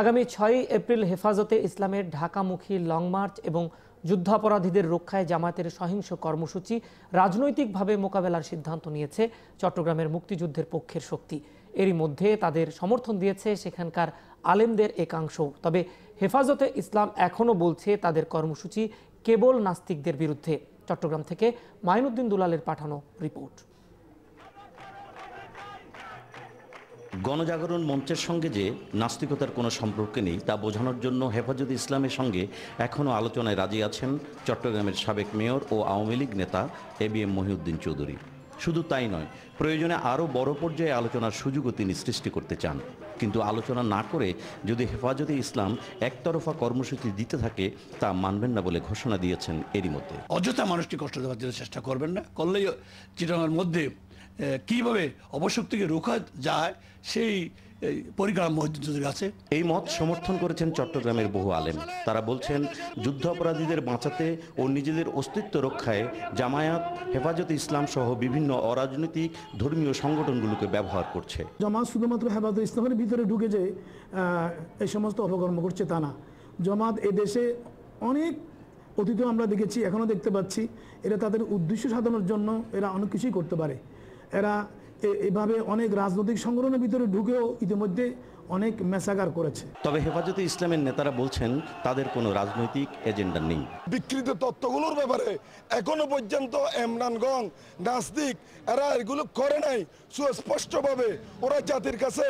আগামী ছয়ই এপ্রিল হেফাজতে ইসলামের ঢাকামুখী লং মার্চ এবং যুদ্ধাপরাধীদের রক্ষায় জামায়াতের সহিংস কর্মসূচি রাজনৈতিকভাবে মোকাবেলার সিদ্ধান্ত নিয়েছে চট্টগ্রামের মুক্তিযুদ্ধের পক্ষের শক্তি এরই মধ্যে তাদের সমর্থন দিয়েছে সেখানকার আলেমদের একাংশ তবে হেফাজতে ইসলাম এখনও বলছে তাদের কর্মসূচি কেবল নাস্তিকদের বিরুদ্ধে চট্টগ্রাম থেকে মাইনুদ্দিন দুলালের পাঠানো রিপোর্ট গণজাগরণ মঞ্চের সঙ্গে যে নাস্তিকতার কোনো সম্পর্ক নেই তা বোঝানোর জন্য হেফাজত ইসলামের সঙ্গে এখনও আলোচনায় রাজি আছেন চট্টগ্রামের সাবেক মেয়র ও আওয়ামী লীগ নেতা A B M Mohiuddin Chowdhury শুধু তাই নয় প্রয়োজনে আরও বড় পর্যায়ে আলোচনার সুযোগও তিনি সৃষ্টি করতে চান কিন্তু আলোচনা না করে যদি হেফাজতে ইসলাম একতরফা কর্মসূচি দিতে থাকে তা মানবেন না বলে ঘোষণা দিয়েছেন এরই মধ্যে অযথা মানুষটি কষ্ট দেওয়ার চেষ্টা করবেন না করলেই চিটাঙের মধ্যে কিভাবে অবসর থেকে রোখা যায় সেই আছে এই মত সমর্থন করেছেন চট্টগ্রামের বহু আলেম তারা বলছেন যুদ্ধ অপরাধীদের বাঁচাতে ও নিজেদের অস্তিত্ব রক্ষায় জামায়াত হেফাজতে ইসলাম সহ বিভিন্ন অরাজনৈতিক ধর্মীয় সংগঠনগুলোকে ব্যবহার করছে জামায়াত শুধুমাত্র হেফাজত ইসলামের ভিতরে ঢুকে যে এই সমস্ত অপকর্ম করছে তা না জামাত এদেশে অনেক অতীত আমরা দেখেছি এখনও দেখতে পাচ্ছি এরা তাদের উদ্দেশ্য সাধনের জন্য এরা অনেক কিছুই করতে পারে এরা এভাবে অনেক রাজনৈতিক সংগঠনের ভিতরে ঢুকেও ইতিমধ্যে অনেক মেসাগার করেছে তবে হেফাজতে ইসলামের নেতারা বলছেন তাদের কোনো রাজনৈতিক এজেন্ডা নেই বিকৃত তত্ত্বগুলোর ব্যাপারে এখনো পর্যন্ত এমরানগঞ্জ নাস্তিক এরা এগুলো করে নাই সুস্পষ্টভাবে ওরা জাতির কাছে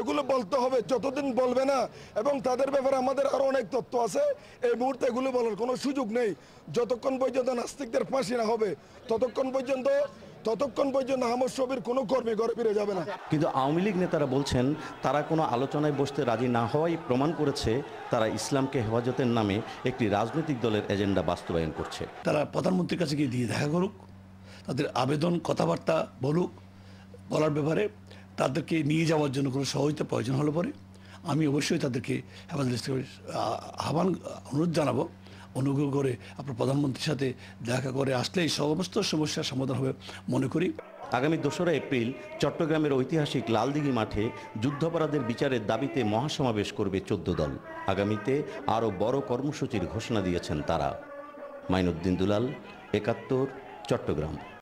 এগুলো বলতে হবে যতদিন বলবে না এবং তাদের ব্যাপারে আমাদের আরও অনেক তত্ত্ব আছে এই মুহূর্তে এগুলো বলার কোনো সুযোগ নেই যতক্ষণ পর্যন্ত নাস্তিকদের ফাঁসি না হবে ততক্ষণ পর্যন্ত ততক্ষণ পর্যন্ত আহমদ শবির কোনো কর্মী ঘরে ফিরে যাবে না কিন্তু আওয়ামী লীগ নেতারা বলছেন তারা কোনো আলোচনায় বসতে রাজি না হওয়াই প্রমাণ করেছে তারা ইসলামকে হেফাজতের নামে একটি রাজনৈতিক দলের এজেন্ডা বাস্তবায়ন করছে তারা প্রধানমন্ত্রীর কাছে গিয়ে দিয়ে দেখা করুক তাদের আবেদন কথাবার্তা বলুক বলার ব্যাপারে তাদেরকে নিয়ে যাওয়ার জন্য কোনো সহযোগিতা প্রয়োজন হলে পরে আমি অবশ্যই তাদেরকে হেফাজত ইসলামের আহ্বান অনুরোধ জানাবো অনুগ্রহ করে আপনার প্রধানমন্ত্রীর সাথে দেখা করে আসলে এই সমস্ত সমস্যার সমাধান হবে মনে করি আগামী দোসরা এপ্রিল চট্টগ্রামের ঐতিহাসিক লালদিঘি মাঠে যুদ্ধাপরাধের বিচারের দাবিতে মহাসমাবেশ করবে চোদ্দ দল আগামীতে আরও বড় কর্মসূচির ঘোষণা দিয়েছেন তারা মাইনুদ্দিন দুলাল একাত্তর চট্টগ্রাম